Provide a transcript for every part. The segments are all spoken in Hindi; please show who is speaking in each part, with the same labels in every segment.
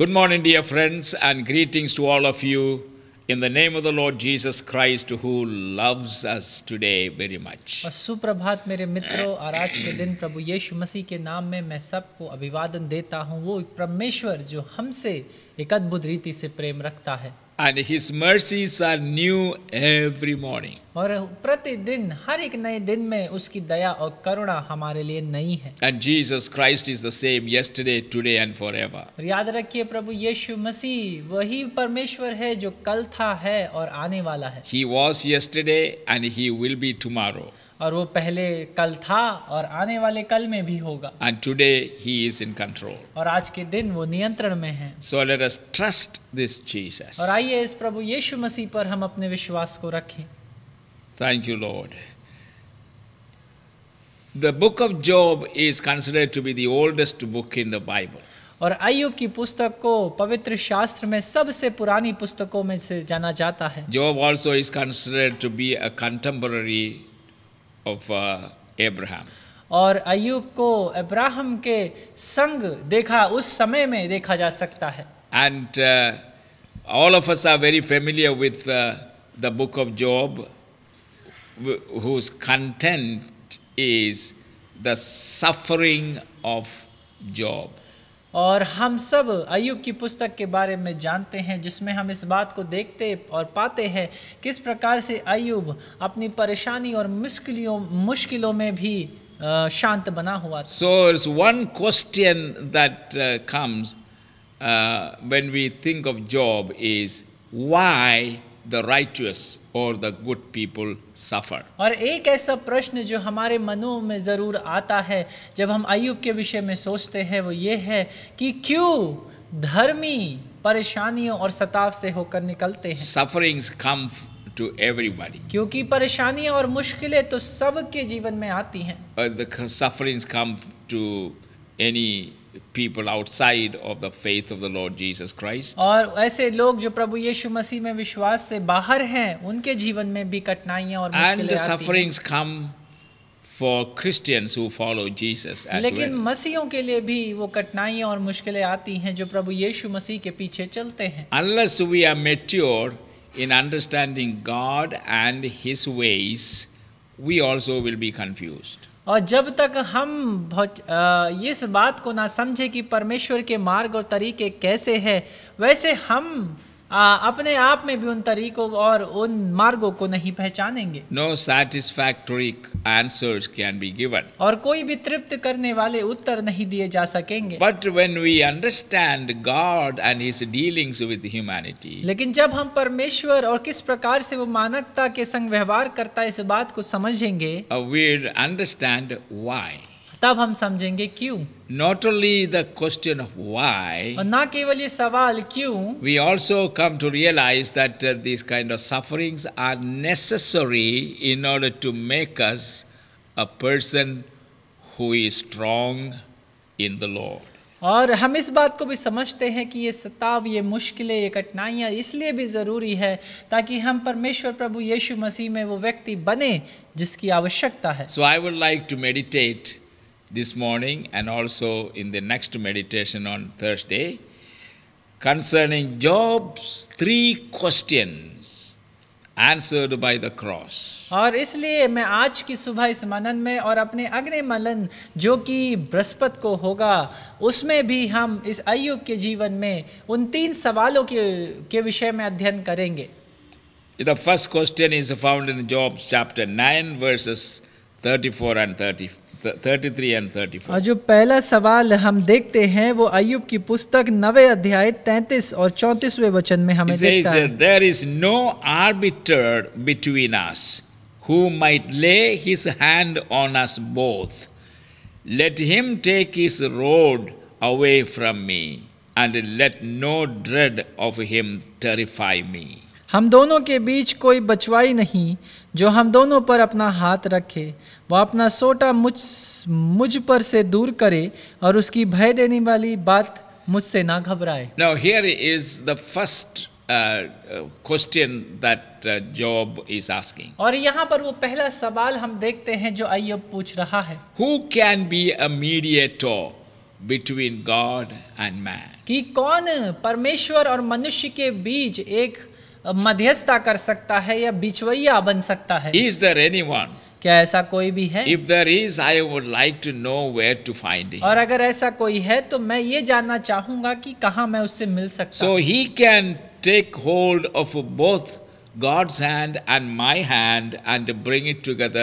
Speaker 1: Good morning, dear friends, and greetings to all of you in the name of the Lord Jesus Christ, who loves us today very much.
Speaker 2: और सुप्रभात मेरे मित्रों और आज के दिन प्रभु यीशु मसीह के नाम में मैं सबको अभिवादन देता हूँ वो परमेश्वर जो हमसे एक अद्भुत रीति से प्रेम रखता है
Speaker 1: And his mercies are new every morning.
Speaker 2: और प्रतिदिन हर एक नए दिन में उसकी दया और करुणा हमारे लिए नई है
Speaker 1: And Jesus Christ is the same yesterday, today and forever.
Speaker 2: याद रखिए प्रभु यीशु मसीह वही परमेश्वर है जो कल था है और आने वाला है
Speaker 1: He was yesterday and he will be tomorrow.
Speaker 2: और वो पहले कल था और आने वाले कल में भी होगा
Speaker 1: and today he is in control
Speaker 2: और आज के दिन वो नियंत्रण में है
Speaker 1: so let us trust this Jesus और
Speaker 2: आइए इस प्रभु यीशु मसीह पर हम अपने विश्वास को रखें
Speaker 1: thank you lord the book of Job is considered to be the oldest book in the Bible
Speaker 2: और अयुब की पुस्तक को पवित्र शास्त्र में सबसे पुरानी पुस्तकों में से जाना जाता है
Speaker 1: Job also is considered to be a contemporary of uh, Abraham.
Speaker 2: और अयुब को अब्राहम के संग देखा उस समय में देखा जा सकता है
Speaker 1: and all of us are very familiar with the book of Job whose content is the suffering of Job
Speaker 2: और हम सब अयुब की पुस्तक के बारे में जानते हैं जिसमें हम इस बात को देखते और पाते हैं किस प्रकार से अयुब अपनी परेशानी और मुश्किलों मुश्किलों में भी शांत बना हुआ
Speaker 1: so it's one question that comes when we think of Job is why the righteous or the good people suffer.
Speaker 2: और एक ऐसा प्रश्न जो हमारे मनों में ज़रूर आता है जब हम अयुब के विषय में सोचते हैं वो ये है कि क्यों धर्मी परेशानियों और सताव से होकर निकलते हैं
Speaker 1: Sufferings come to everybody.
Speaker 2: क्योंकि परेशानियां और मुश्किलें तो सबके जीवन में आती हैं.
Speaker 1: Uh, the sufferings come to any people outside of the faith of the Lord Jesus Christ.
Speaker 2: और ऐसे लोग जो प्रभु यीशु मसीह में विश्वास से बाहर हैं, उनके जीवन में भी कठिनाइयां और मुश्किलें आती हैं. And the sufferings
Speaker 1: come for Christians who follow Jesus as लेकिन well.
Speaker 2: मसीहों के लिए भी वो कठिनाइयां और मुश्किलें आती हैं जो प्रभु यीशु मसीह के पीछे चलते हैं.
Speaker 1: Unless we are mature in understanding God and His ways, we also will be confused.
Speaker 2: और जब तक हम इस बात को ना समझे कि परमेश्वर के मार्ग और तरीके कैसे हैं वैसे हम आ, अपने आप में भी उन तरीकों और उन मार्गों को नहीं पहचानेंगे
Speaker 1: no satisfactory answers can be given और कोई भी तृप्त करने वाले उत्तर नहीं दिए जा सकेंगे but when we understand God and his dealings with humanity लेकिन जब हम परमेश्वर और किस
Speaker 2: प्रकार से वो मानवता के संग व्यवहार करता है इस बात को समझेंगे
Speaker 1: अंडरस्टैंड uh, वाई तब हम समझेंगे क्यों not only the question of why और
Speaker 2: ना केवल ये सवाल क्यों
Speaker 1: we also come to realize that this kind of sufferings are necessary in order to make us a person who is strong in the Lord
Speaker 2: और हम इस बात को भी समझते हैं कि ये सताव ये मुश्किलें ये कठिनाइयाँ इसलिए भी ज़रूरी है ताकि हम परमेश्वर प्रभु यीशु मसीह में वो व्यक्ति बने जिसकी आवश्यकता है
Speaker 1: so I would like to meditate this morning and also in the next meditation on Thursday concerning Job's three questions answered by the cross.
Speaker 2: और इसलिए मैं आज की सुबह इस मनन में और अपने अगले मनन जो कि बृहस्पत को होगा उसमें भी हम इस अयुब के जीवन में उन तीन सवालों के के विषय में अध्ययन करेंगे
Speaker 1: The first question is found in Job's chapter 9 verses 34 and 35. 33 and 34 और
Speaker 2: जो पहला सवाल हम देखते हैं वो अयुब की पुस्तक नवे अध्याय 33 और 34वें वचन में हमें देखता
Speaker 1: है is no arbiter between us who might lay his hand on us both let him take his rod away from me and let no dread of him terrify me
Speaker 2: हम दोनों के बीच कोई बचवाई नहीं जो हम दोनों पर अपना हाथ रखे वह अपना सोटा मुझ मुझ पर से दूर करे और उसकी भय देने वाली बात मुझसे ना घबराए
Speaker 1: now here is the first question that Job is asking
Speaker 2: और यहाँ पर वो पहला सवाल हम देखते हैं जो अय्यूब पूछ रहा है
Speaker 1: who can be a mediator between God and man
Speaker 2: कि कौन परमेश्वर और मनुष्य के बीच एक मध्यस्थता कर सकता
Speaker 1: है या बिचवैया
Speaker 2: बन सकता है इज
Speaker 1: दर एनी वन क्या ऐसा कोई भी है if there is I would like to know where to find
Speaker 2: और अगर ऐसा कोई है तो मैं ये जानना चाहूंगा कि कहाँ मैं उससे मिल सकता so he
Speaker 1: can take hold of both God's hand and my hand and bring it together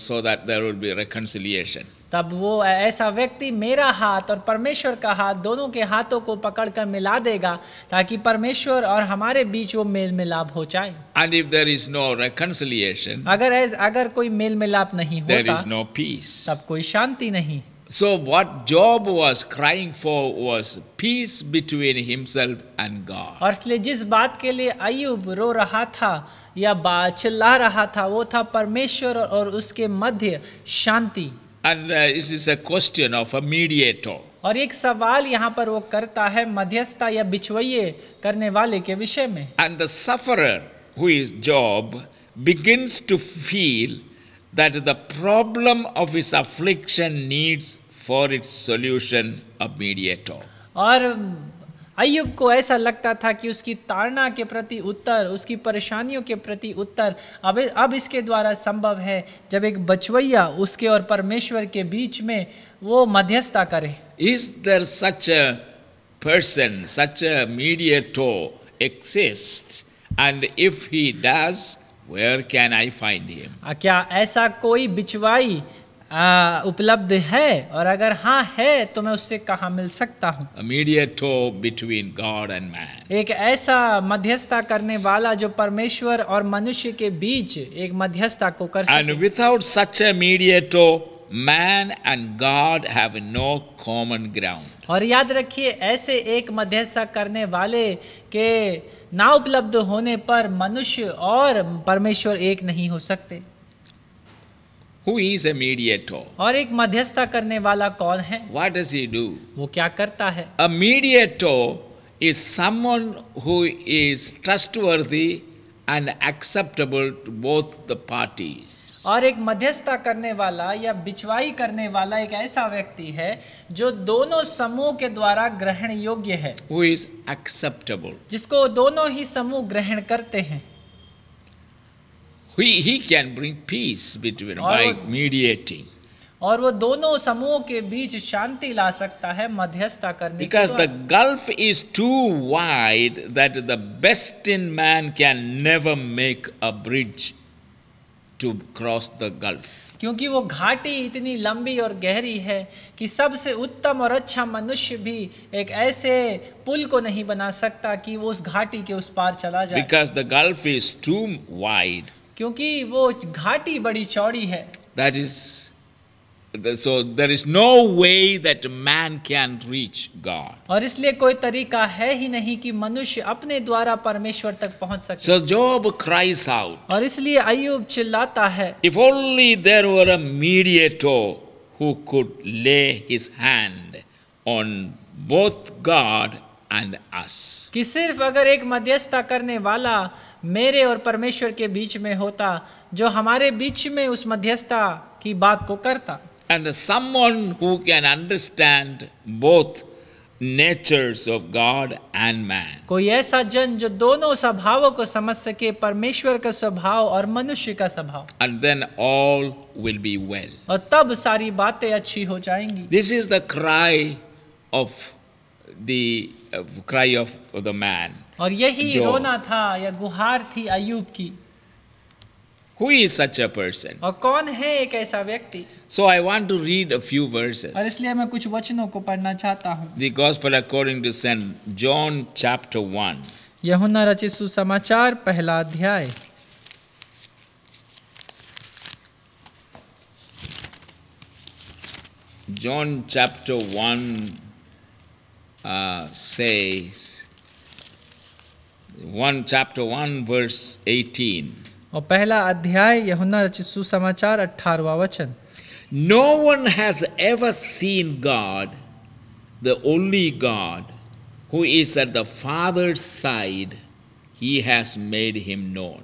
Speaker 1: so that there will be reconciliation.
Speaker 2: तब वो ऐसा व्यक्ति मेरा हाथ और परमेश्वर का हाथ दोनों के हाथों को पकड़कर मिला देगा ताकि परमेश्वर और हमारे बीच वो मेल मिलाप हो जाए
Speaker 1: and if there is no reconciliation
Speaker 2: अगर अगर कोई मेल मिलाप नहीं होता देर इज
Speaker 1: नो पीस तब
Speaker 2: कोई शांति नहीं
Speaker 1: So what Job was crying for was peace between himself and God.
Speaker 2: और इसलिए जिस बात के लिए अयुब रो रहा था या चिल्ला रहा था वो था परमेश्वर और उसके मध्य शांति
Speaker 1: And uh, it is a question of a mediator.
Speaker 2: और एक सवाल यहाँ पर वो करता है मध्यस्थता या बिछवैये करने वाले के विषय में
Speaker 1: And the sufferer who is Job begins to feel that the problem of his affliction needs for its solution a mediator.
Speaker 2: और अयुब को ऐसा लगता था कि उसकी ताड़ना के प्रति उत्तर उसकी परेशानियों के प्रति उत्तर अब अब इसके द्वारा संभव है जब एक बचवैया उसके और परमेश्वर के बीच में वो मध्यस्थता करे
Speaker 1: is there such a person such a mediator exist and if he does where can I find him
Speaker 2: क्या ऐसा कोई बिचवाई उपलब्ध है और अगर हाँ है तो मैं उससे कहा मिल सकता हूँ
Speaker 1: बिटवीन गॉड एंड मैन
Speaker 2: एक ऐसा मध्यस्थता करने वाला जो परमेश्वर और मनुष्य के बीच एक मध्यस्थता को कर and
Speaker 1: without such a mediator man and God have no common ground
Speaker 2: और याद रखिए ऐसे एक मध्यस्थता करने वाले के ना उपलब्ध होने पर मनुष्य और परमेश्वर एक नहीं हो सकते
Speaker 1: Who is a mediator? और एक मध्यस्थता करने वाला कौन है What does he do? वो क्या करता है A mediator is someone who is trustworthy and acceptable to both the parties.
Speaker 2: और एक मध्यस्थता करने वाला या बिचवाई करने वाला एक ऐसा व्यक्ति है जो दोनों समूह के द्वारा ग्रहण योग्य
Speaker 1: है Who is acceptable?
Speaker 2: जिसको दोनों ही समूह ग्रहण करते हैं
Speaker 1: He, he can bring peace between by mediating.
Speaker 2: और वो दोनों समूहों के बीच शांति ला सकता है मध्यस्थता करने because the
Speaker 1: gulf is too wide that the best in man can never make a bridge to cross the gulf
Speaker 2: क्योंकि वो घाटी इतनी लंबी और गहरी है कि सबसे उत्तम और अच्छा मनुष्य भी एक ऐसे पुल को नहीं बना सकता कि वो उस घाटी के उस पार चला जाए
Speaker 1: because the gulf is too wide
Speaker 2: क्योंकि वो घाटी बड़ी चौड़ी है
Speaker 1: that is so there is no way that man can reach God.
Speaker 2: और इसलिए कोई तरीका है ही नहीं कि मनुष्य अपने द्वारा परमेश्वर तक पहुंच सके. So
Speaker 1: Job cries out.
Speaker 2: और इसलिए अय्यूब चिल्लाता है.
Speaker 1: If only there were a mediator who could lay his hand on both God and us
Speaker 2: कि सिर्फ अगर एक मध्यस्थता करने वाला मेरे और परमेश्वर के बीच में होता जो हमारे बीच में उस मध्यस्थता की बात को करता
Speaker 1: and someone who can understand both natures of God and man. कोई ऐसा जन जो दोनों स्वभावों को समझ सके परमेश्वर
Speaker 2: का स्वभाव और मनुष्य का स्वभाव
Speaker 1: and then all will be well
Speaker 2: और तब सारी बातें अच्छी हो जाएंगी
Speaker 1: this is the cry of cry of the man
Speaker 2: और यही रोना था या गुहार थी अयूब की.
Speaker 1: Who is such a person?
Speaker 2: और कौन है एक ऐसा व्यक्ति?
Speaker 1: So I want to read a few verses. और
Speaker 2: इसलिए मैं कुछ वचनों को पढ़ना चाहता हूँ.
Speaker 1: The Gospel according to Saint John chapter one.
Speaker 2: यहूना रचित सुसमाचार पहला अध्याय.
Speaker 1: John chapter one uh, says, one chapter one verse eighteen.
Speaker 2: और पहला अध्याय यहुना रचित सुसमाचार अठारवा वचन. No
Speaker 1: one has ever seen God, the only God, who is at the Father's side. He has made him known.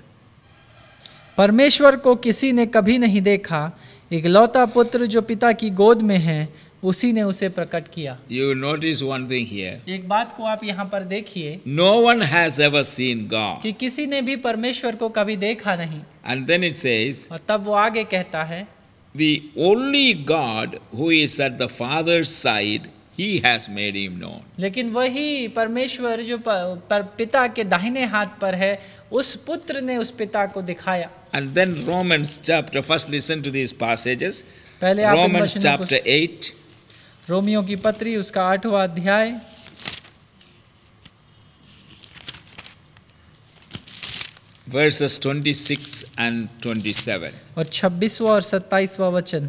Speaker 2: परमेश्वर को किसी ने कभी नहीं देखा इकलौता पुत्र जो पिता की गोद में है उसी ने उसे प्रकट किया
Speaker 1: you notice one thing here एक
Speaker 2: बात को आप यहाँ पर देखिए
Speaker 1: no one has ever seen God
Speaker 2: कि किसी ने भी परमेश्वर को कभी देखा नहीं
Speaker 1: एंड देन इट सेज और
Speaker 2: तब वो आगे कहता है
Speaker 1: the only God who is at the father side He has made him known.
Speaker 2: लेकिन वही परमेश्वर जो पर, पर पिता के दाहिने हाथ पर है उस पुत्र ने उस पिता को दिखाया
Speaker 1: and then Romans chapter first listen to this passages पहले आप रोमन्स चैप्टर 8
Speaker 2: रोमियो की पत्री उसका आठवा अध्याय
Speaker 1: Verses 26 and 27.
Speaker 2: और छब्बीसवा और सत्ताईसवा वचन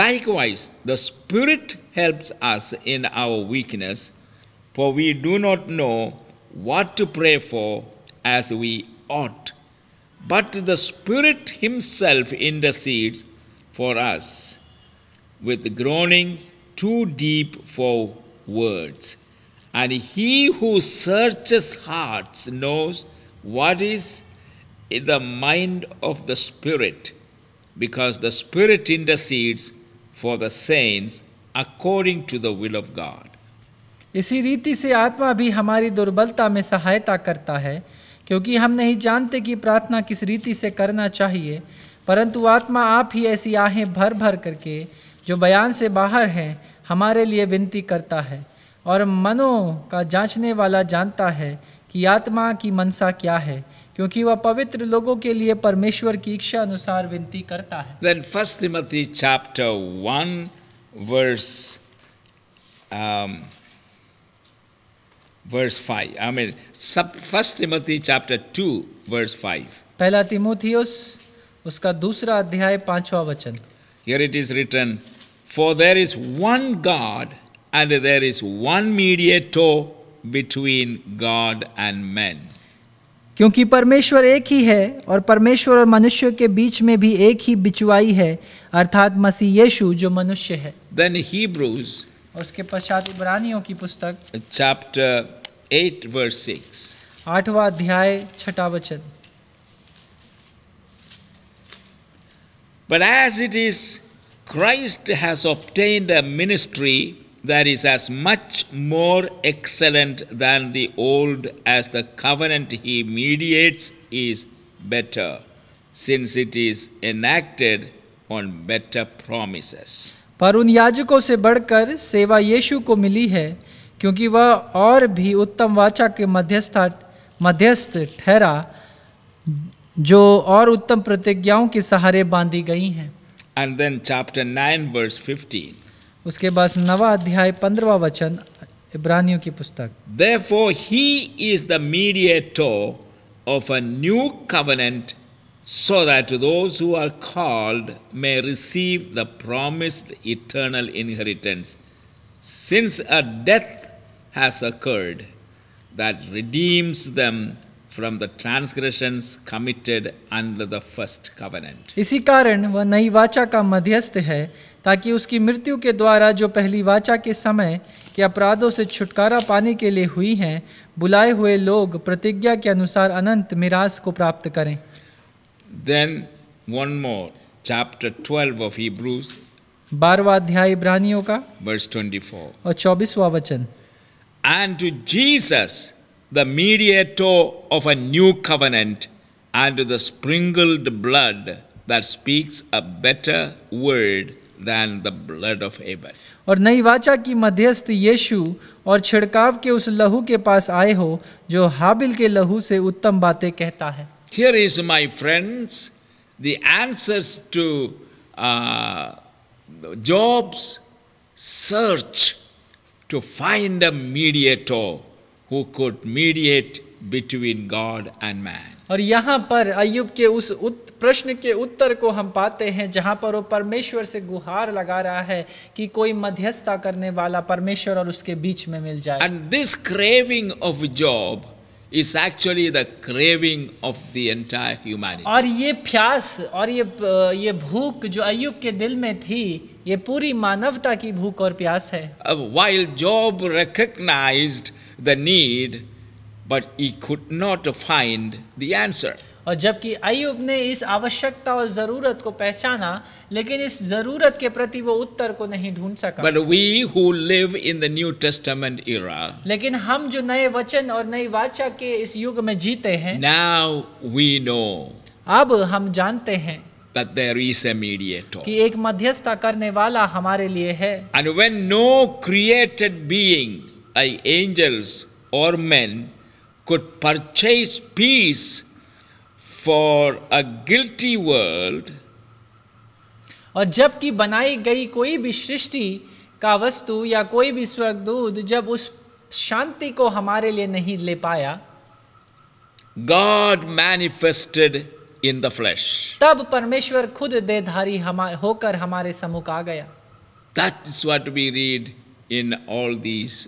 Speaker 1: likewise the spirit help us in our weakness for we do not know what to pray for as we ought but the spirit himself intercedes for us with groanings too deep for words. And he who searches hearts knows what is in the mind of the Spirit, because the Spirit intercedes for the saints according to the will of God.
Speaker 2: इसी रीति से आत्मा भी हमारी दुर्बलता में सहायता करता है क्योंकि हम नहीं जानते कि प्रार्थना किस रीति से करना चाहिए परंतु आत्मा आप ही ऐसी आहें भर भर करके जो बयान से बाहर हैं हमारे लिए विनती करता है और मनो का जांचने वाला जानता है कि आत्मा की मनसा क्या है क्योंकि वह पवित्र लोगों के लिए परमेश्वर की इच्छा अनुसार विनती करता
Speaker 1: है Then First Timothy chapter one, verse um, verse five. I mean First Timothy chapter two, verse five.
Speaker 2: पहला तिमोथियस उसका दूसरा अध्याय पांचवा वचन
Speaker 1: Here it is written, For there is one God and there is one mediator between God and men.
Speaker 2: क्योंकि परमेश्वर एक ही है और परमेश्वर और मनुष्य के बीच में भी एक ही बिचवाई है अर्थात मसीह यीशु जो मनुष्य है
Speaker 1: Then Hebrews, उसके पश्चात इब्रानियों की पुस्तक chapter 8 verse 6
Speaker 2: आठवां अध्याय छठा वचन
Speaker 1: But as it is, Christ has obtained a ministry that is as much more excellent than the old as the covenant he mediates is better, since it is enacted on better promises.
Speaker 2: पर उन याजकों से बढ़कर सेवा यीशु को मिली है क्योंकि वह और भी उत्तम वाचा के मध्यस्थ मध्यस्थ ठहरा जो और उत्तम प्रतिज्ञाओं के सहारे बांधी गई हैं
Speaker 1: and then chapter nine verse fifteen
Speaker 2: उसके बाद नवा अध्याय पंद्रवा वचन इब्रानियों की पुस्तक
Speaker 1: therefore he is the mediator of a new covenant so that those who are called may receive the promised eternal inheritance since a death has occurred that redeems them from the transgressions committed under the first covenant.
Speaker 2: इसी कारण वह नई वाचा का मध्यस्थ है ताकि उसकी मृत्यु के द्वारा जो पहली वाचा के समय के अपराधों से छुटकारा पाने के लिए हुई हैं बुलाए हुए लोग प्रतिज्ञा के अनुसार अनंत मिरास को प्राप्त करें
Speaker 1: Then one more chapter 12 of Hebrews
Speaker 2: बारवा अध्याय इब्रानियों का
Speaker 1: verse 24 और
Speaker 2: 24वां वचन
Speaker 1: And to Jesus the mediator of a new covenant, and the sprinkled blood that speaks a better word than the blood of Abel.
Speaker 2: और नई वाचा की मध्यस्थ यीशु और छिड़काव के उस लहू के पास आए हो जो हाबिल के लहू से उत्तम बातें कहता है
Speaker 1: Here is my friends, the answers to uh, Job's search to find a mediator who could mediate between God and man.
Speaker 2: और यहाँ पर अयुब के उस उत, प्रश्न के उत्तर को हम पाते हैं जहाँ पर वो परमेश्वर से गुहार लगा रहा है कि कोई मध्यस्थता करने वाला परमेश्वर और उसके बीच में मिल जाए and
Speaker 1: this craving of Job is actually the craving of the entire humanity.
Speaker 2: और ये प्यास और ये ये भूख जो अयुब के दिल में थी ये पूरी मानवता की भूख और प्यास है.
Speaker 1: While Job recognized the need, but he could not find the answer.
Speaker 2: और जबकि अयुब ने इस आवश्यकता और जरूरत को पहचाना लेकिन इस जरूरत के प्रति वो उत्तर को नहीं ढूंढ सका But
Speaker 1: we who live in the New Testament era,
Speaker 2: लेकिन हम जो नए वचन और नई वाचा के इस युग में जीते हैं now
Speaker 1: we know
Speaker 2: अब हम जानते हैं
Speaker 1: that there is a mediator. कि
Speaker 2: एक मध्यस्थता करने वाला हमारे लिए है
Speaker 1: And when no created being angels or men could purchase peace for a guilty world
Speaker 2: और जबकि बनाई गई कोई भी सृष्टि का वस्तु या कोई भी स्वर्गदूत जब उस शांति को हमारे लिए नहीं ले पाया
Speaker 1: God manifested in the flesh
Speaker 2: तब परमेश्वर खुद देधारी हमारे होकर हमारे सम्मुख आ गया
Speaker 1: that is we read in all these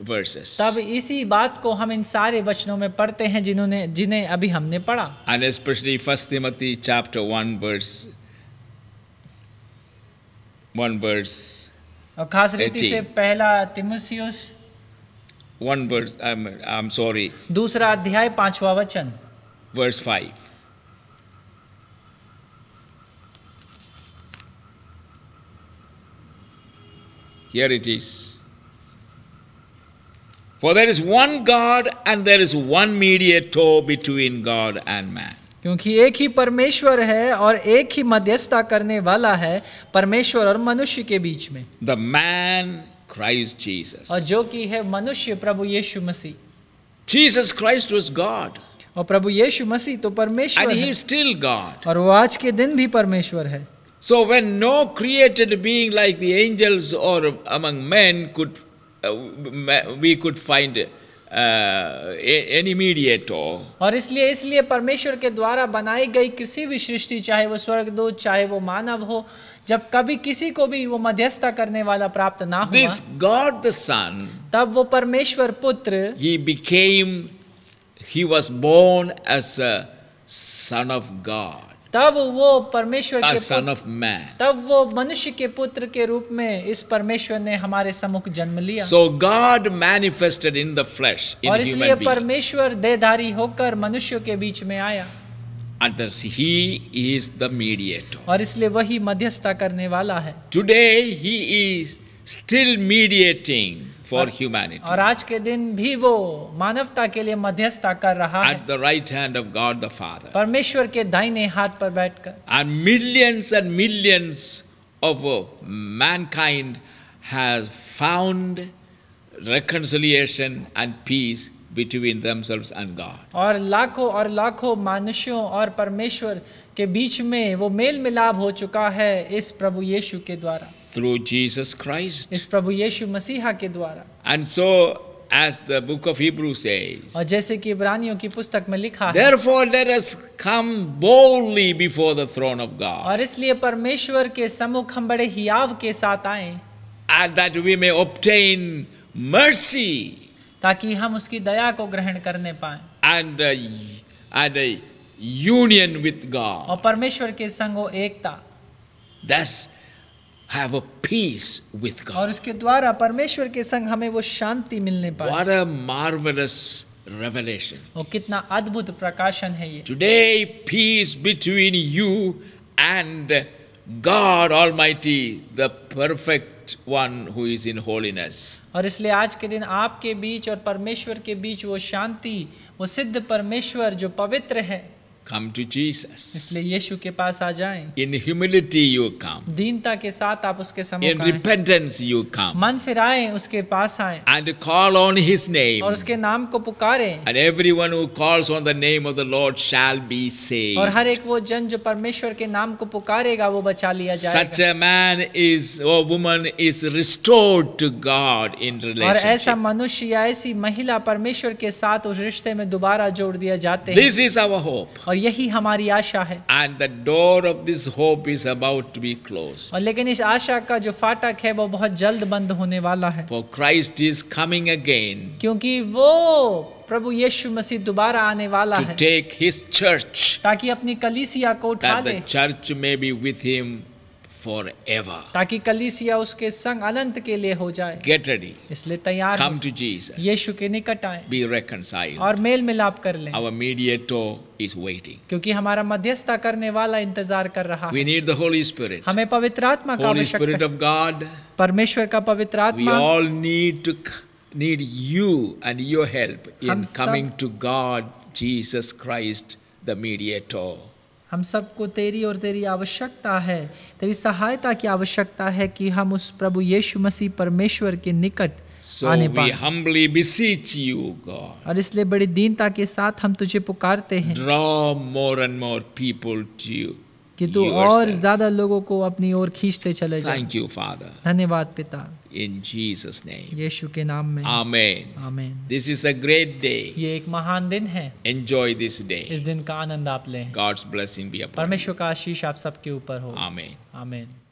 Speaker 1: verses. तब
Speaker 2: इसी बात को हम इन सारे वचनों में पढ़ते हैं जिन्होंने जिन्हें अभी हमने पढ़ा
Speaker 1: And especially First Timothy chapter 1 verse 1 verse
Speaker 2: और खास रीति से पहला तिमुथियुस
Speaker 1: 1 verse I'm I'm sorry दूसरा अध्याय
Speaker 2: पांचवा वचन
Speaker 1: verse 5 Here it is. For there is one God and there is one mediator between God and man.
Speaker 2: क्योंकि एक ही परमेश्वर है और एक ही मध्यस्थता करने वाला है परमेश्वर और मनुष्य के बीच में
Speaker 1: द मैन क्राइस्ट जीसस और
Speaker 2: जो कि है मनुष्य प्रभु यीशु मसीह
Speaker 1: जीसस क्राइस्ट वाज
Speaker 2: गॉड और प्रभु यीशु मसीह तो परमेश्वर है
Speaker 1: स्टिल गॉड
Speaker 2: और वो आज के दिन भी परमेश्वर है
Speaker 1: so when no created being like the angels or among men could we could find any mediator
Speaker 2: और इसलिए इसलिए परमेश्वर के द्वारा बनाई गई किसी भी सृष्टि चाहे वो स्वर्ग दो चाहे वो मानव हो जब कभी किसी को भी वो मध्यस्थता करने वाला प्राप्त ना हो दिस
Speaker 1: गॉड द सन तब वो परमेश्वर पुत्र he became he was born as a son of God
Speaker 2: तब वो परमेश्वर के सन ऑफ मैन तब वो मनुष्य के पुत्र के रूप में इस परमेश्वर ने हमारे सम्मुख जन्म लिया so
Speaker 1: God manifested in the flesh और इसलिए
Speaker 2: परमेश्वर देहधारी होकर मनुष्य के बीच में आया
Speaker 1: And thus he is the mediator.
Speaker 2: और इसलिए वही मध्यस्थता करने वाला है
Speaker 1: today he is still mediating for humanity. और
Speaker 2: आज के दिन भी वो मानवता के लिए मध्यस्थता कर रहा
Speaker 1: है. At the right hand of God the Father. परमेश्वर
Speaker 2: के दाहिने हाथ पर बैठकर.
Speaker 1: And millions and millions of mankind has found reconciliation and peace between themselves and God.
Speaker 2: और लाखों और लाखों मनुष्यों और परमेश्वर के बीच में वो मेल मिलाप हो चुका है इस प्रभु यीशु के द्वारा.
Speaker 1: through Jesus Christ. इस प्रभु यीशु मसीहा के द्वारा. And so as the book of Hebrews says.
Speaker 2: और जैसे कि इब्रानियों की पुस्तक में लिखा है. Therefore
Speaker 1: let us come boldly before the throne of God.
Speaker 2: और इसलिए परमेश्वर के सम्मुख हम बड़े हियाव के साथ आएं. And that we may obtain mercy. ताकि हम उसकी दया को ग्रहण करने पाएं.
Speaker 1: And uh, and uh, union with God.
Speaker 2: और परमेश्वर के संगो एकता.
Speaker 1: That's have a peace with God. और उसके द्वारा परमेश्वर के संग हमें वो शांति मिलने पाए. What a marvelous revelation.
Speaker 2: और कितना अद्भुत प्रकाशन है ये.
Speaker 1: Today peace between you and God Almighty, the perfect one who is in holiness.
Speaker 2: और इसलिए आज के दिन आपके बीच और परमेश्वर के बीच वो शांति वो सिद्ध परमेश्वर जो पवित्र है come to Jesus. इसलिए यीशु के पास आ जाएं. In
Speaker 1: humility you come.
Speaker 2: दीनता के साथ आप उसके सम्मुख In
Speaker 1: repentance you come.
Speaker 2: मन फिराएं उसके पास आएं.
Speaker 1: And call on His name. और
Speaker 2: उसके नाम को पुकारें.
Speaker 1: And everyone who calls on the name of the Lord shall be saved. और हर
Speaker 2: एक वो जन जो परमेश्वर के नाम को पुकारेगा वो बचा लिया जाएगा. Such
Speaker 1: a man is or woman is restored to God in relationship. और ऐसा
Speaker 2: मनुष्य या ऐसी महिला परमेश्वर के साथ उस रिश्ते में दोबारा जोड़ दिया जाते हैं. This is our hope. और यही हमारी आशा है
Speaker 1: and the door of this hope is about to be close
Speaker 2: और लेकिन इस आशा का जो फाटक है वो बहुत जल्द बंद होने वाला है
Speaker 1: for Christ is coming again
Speaker 2: क्योंकि वो प्रभु यीशु मसीह दोबारा आने वाला है
Speaker 1: टेक हिज चर्च ताकि अपनी कलीसिया को उठा ले church may be with him forever
Speaker 2: ताकि कलीसिया उसके संग अनंत के लिए हो जाए
Speaker 1: गेट रेडी इसलिए तैयार कम टू जीस यीशु के निकट आए बी रेकनसाइल और मेल मिलाप कर लें आवर मीडिएटर इज वेटिंग
Speaker 2: क्योंकि हमारा मध्यस्थता करने वाला इंतजार कर रहा है we
Speaker 1: need the holy spirit हमें पवित्र आत्मा का आवश्यकता स्पिरिट ऑफ गॉड परमेश्वर का पवित्र आत्मा we all need to need you and your help in coming to God Jesus Christ the mediator
Speaker 2: हम सबको तेरी और तेरी आवश्यकता है तेरी सहायता की आवश्यकता है कि हम उस प्रभु यीशु मसीह परमेश्वर के निकट
Speaker 1: so आने you,
Speaker 2: और इसलिए बड़ी दीनता के साथ हम तुझे पुकारते हैं
Speaker 1: more more कि तू और
Speaker 2: ज्यादा लोगों को अपनी ओर खींचते चले जाए थैंक यू फादर धन्यवाद पिता
Speaker 1: In Jesus name.
Speaker 2: यीशु के नाम में.
Speaker 1: Amen. Amen. This is a great day.
Speaker 2: ये एक महान दिन है.
Speaker 1: Enjoy this day. इस
Speaker 2: दिन का आनंद आप लें.
Speaker 1: God's blessing be upon.
Speaker 2: परमेश्वर का आशीष आप सबके ऊपर हो. Amen. Amen.